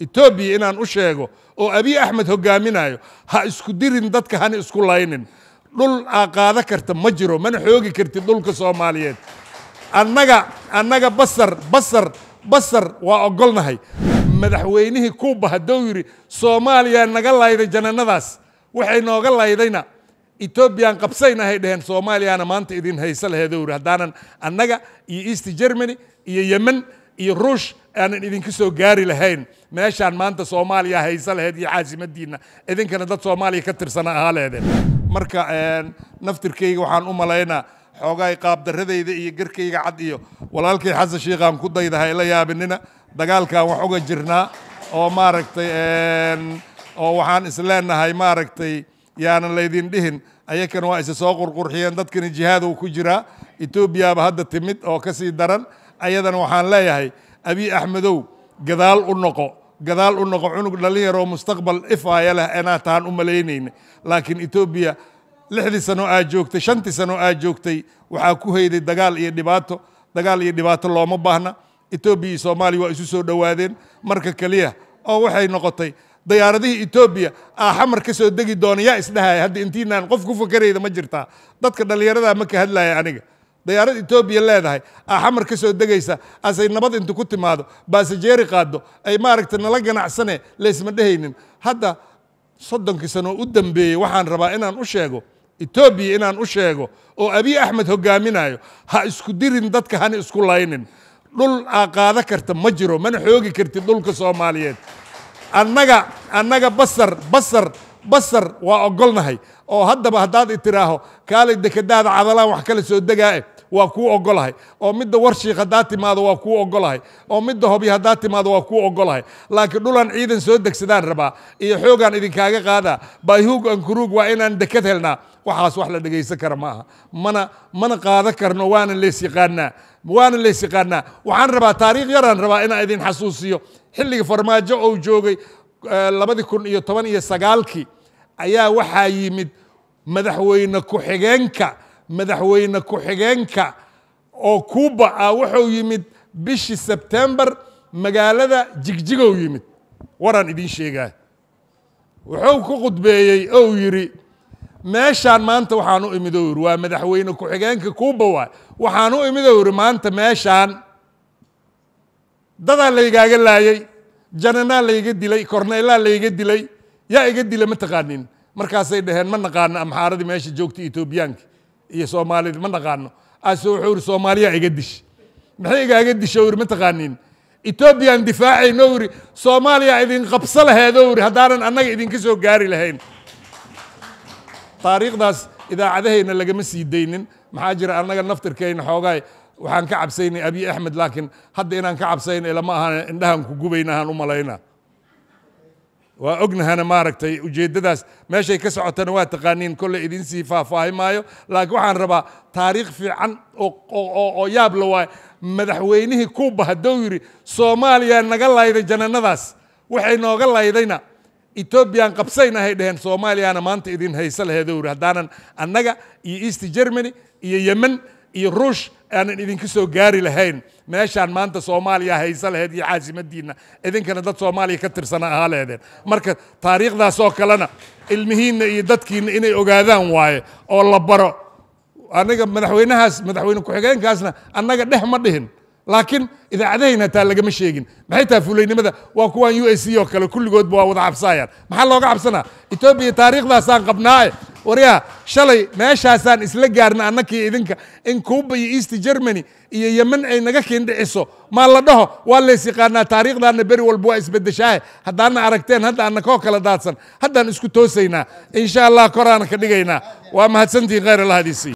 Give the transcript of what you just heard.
etoobiya inaan u sheego oo abiy axmed hogaaminayo ha isku dirin dadka hana isku laynin dhul aa qaada karta ma jiro mana xoogi kartid dhulka soomaaliyeed annaga annaga basar basar basar waa ogolnahay madaxweynihii kuuba hadduu yidhi soomaaliyaa naga layday janannadaas waxay nooga laydayna etoobiyaan ahay dheheen soomaaliyana maanta idin hayso laheedou yidhi haddaanan annaga iyo east germany iyo yemen iyo ruush aanan idinka soo gaari lahayn meeshaan maanta soomaaliya haysa laheyd iyo caasimadiinna idinkana dad soomaaliya ka tirsana ahaa leedeen marka naftirkayga waxaan u malaynaa xoogaay qaabdaradayda iyo garkayga cad iyo walaalkay xasan shiikhaan ku daydahay la yaabinina dagaalkan wax uga jirnaa oo maaragtay oo waxaan is leenahay maaragtay yaanan laydin dhihin ayakana waa isa soo qurqurxiyeen dadkana jihaad uu ku jiraa etoobiyaaba hadda timid oo ka sii daran ayadana waxaan leeyahay abi axmedow gadaal u noqo gadaal u noqo cunug dhallin yaroo mustaqbal ifaaya leh anaa taan u malaynayna laakiin etoobiya lixdii sano aad joogtay shantii sanoo aad joogtay waxaa ku hayday dagaal iyo dhibaato dagaal iyo dhibaato looma baahna etoobiya iyo soomaaliya waa isu soo dhowaadeen marka keliya oo waxay noqotay dayaaradihii etoobiya aa xamar ka soo degi doona yaa isdhahaya hadda intiinaan qof ku fakarayda ma jirtaa dadka dhallinyaradaa ma ka hadlaya aniga dayaarad etoobiya leedahay a ah, xamar ka soo degaysa asay nabad intu ku timaado baasajeeri qaaddo ay maaragtay nala ganacsane laysma dhehaynin hadda soddonkii sano u dambeeyey waxaan rabaa inaan u sheego etoobiya inaan u sheego oo abiy axmed hogaaminayo ha isku dirin dadka hana isku laynin dhul aa qaada karta ma jiro mana xoogi kartid dhulka soomaaliyeed annaga annaga basar basar basar waa ogolnahay oo haddaba haddaad i kaalay dekadaada cadalaan wax kala soo degaae waa kuu ogolahay oo midda warshiik haddaa timaado waa kuu ogolahay oo midda hobyo haddaa timaado waa kuu ogolahay laakiin dhulaan ciidan soo degsadaan rabaa iyo xoogaan idinkaaga qaadaa bayhuug ankuruug waa inaan dekad helnaa waxaas wax la dhegaysan kara maaha mana mana qaadan karno waana leesyaqaanaa waana leesyaqaanaa waxaan rabaa taariikh yaraan rabaa inaan idin xasuusiyo xilliga farmaajo ou joogay eh, labadi kun iyo toban iyo sagaalkii ayaa waxaa yimid madaxweyne ku-xigeenka madaxweyne ku-xigeenka oo kuuba ah wuxuu yimid bishii sebtembar magaalada jigjigow yimid waraan idiin sheegaa wuxuu ku khudbeeyey ou yidhi meeshaan maanta waxaan u imid ou yidhi waa madaxweyne ku-xigeenka kuuba waay waxaan u imid ou yidhi maanta meeshaan dadaa laygaaga laayay jananaa layga dilay korneylaa layga dilay yaa iga dila ma taqaanin markaasay dhaheen ma naqaano amxaaradii meesha joogta etoobiyaanka iyo soomaalid ma naqaano aase wuxuu ihi soomaaliya iga dish maxay igaaga disha uri ma taqaaniin etoobiyaan difaacayno uri soomaaliya idin qabso laheedo uri haddaanan annaga idinka soo gaari lahayn taariikhdaas idaacadahayna lagama sii daynin maxaa jira annaga naftirkayna xoogaay waxaan ka cabsaynay abiy axmed laakiin hadda inaan ka cabsayna ilama ahaan indhahaan ku gubayna ahaan u malaynaa waa ognahana maaragtay ujeeddadaas meeshay ka socotana waa taqaaniin kolle idinsii faahfaahi maayo laakiin waxaan rabaa taariikh fiican oo yaab la waayo madaxweynihii kuuba haddou yidhi soomaaliya naga layday janannadaas waxay nooga laydayna etoobiyaan ahay dheheen soomaaliyana maanta idin hayse laheeduu yidhi haddaanan annaga iyo east germany iyo yemen iyo rush aanan idinka soo gaari lahayn meeshaan maanta soomaaliya haysa laheyd iyo caasimadiinna idinkana dad soomaaliya ka tirsana ahaa laheedeen marka taariikhdaas kalena ilmihiinna iyo dadkiinna inay ogaadaan waaye oo la baro anaga madaxweynahaas madaxweyne ku-xigeenkaasna annaga dhex ma dhihin laakiin idaacadahayn taa lagama sheegin maxay taha fulaynimada waa kuwaan u s c oo kale kulligoodba waa wada cabsaayaan maxaa looga cabsanaa etoobiya taariikhdaasaan qabnaae waryaa shalay meeshaasaan isla gaarna annakii idinka in cuuba iyo east germany iyo yemen ay naga kiindhiciso maa la dhaho waa lays yaqaanaa taariikhdaanna beri walba waa isbeddeshaaye haddaadna aragteen hadda annakoo kala daadsan haddaan isku toosaynaa insha allah koraana ka dhigaynaa waa mahadsantihin khayr allah hadiisiy